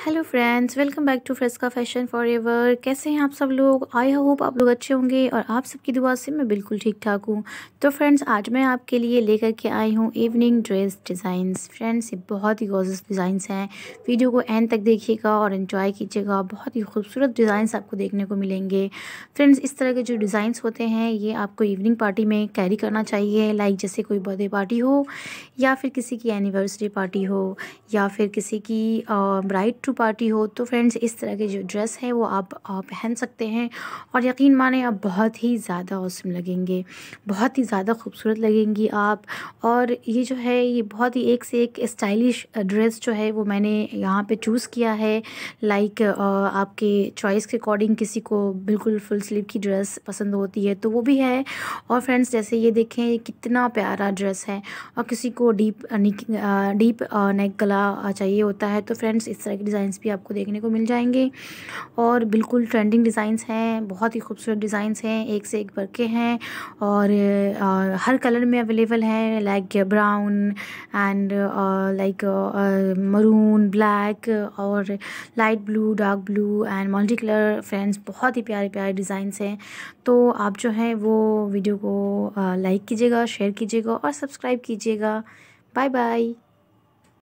hello friends welcome back to Fresca fashion forever कैसे हैं आप सब लोग आई होप आप लोग अच्छे होंगे और आप सबकी दुआ से मैं बिल्कुल ठीक ठाक हूँ तो फ्रेंड्स आज मैं आपके लिए लेकर के आई हूँ इवनिंग ड्रेस डिज़ाइंस फ्रेंड्स ये बहुत ही गोजस डिज़ाइंस हैं वीडियो को एंड तक देखिएगा और इन्जॉय कीजिएगा बहुत ही खूबसूरत डिज़ाइंस आपको देखने को मिलेंगे फ्रेंड्स इस तरह के जो डिज़ाइंस होते हैं ये आपको इवनिंग पार्टी में कैरी करना चाहिए लाइक जैसे कोई बर्थडे पार्टी हो या फिर किसी की एनिवर्सरी पार्टी हो या फिर किसी की ब्राइट टू पार्टी हो तो फ्रेंड्स इस तरह के जो ड्रेस हैं वो आप पहन सकते हैं और यकीन माने आप बहुत ही ज़्यादा औसम लगेंगे बहुत ही ज़्यादा खूबसूरत लगेंगी आप और ये जो है ये बहुत ही एक से एक स्टाइलिश ड्रेस जो है वो मैंने यहाँ पे चूज़ किया है लाइक आपके चॉइस के अकॉर्डिंग किसी को बिल्कुल फुल स्लीव की ड्रेस पसंद होती है तो वो भी है और फ्रेंड्स जैसे ये देखें ये कितना प्यारा ड्रेस है और किसी को डीप डीप नेक गला चाहिए होता है तो फ्रेंड्स इस तरह की डिज़ाइंस भी आपको देखने को मिल जाएंगे और बिल्कुल ट्रेंडिंग डिज़ाइंस हैं बहुत ही खूबसूरत डिज़ाइंस हैं एक से एक बरके हैं और, हर कलर में अवेलेबल हैं like brown and like maroon black और light blue dark blue and multi colour friends बहुत ही प्यारे प्यारे डिज़ाइंस हैं तो आप जो हैं वो वीडियो को लाइक कीजिएगा शेयर कीजिएगा और सब्सक्राइब कीजिएगा बाय बाय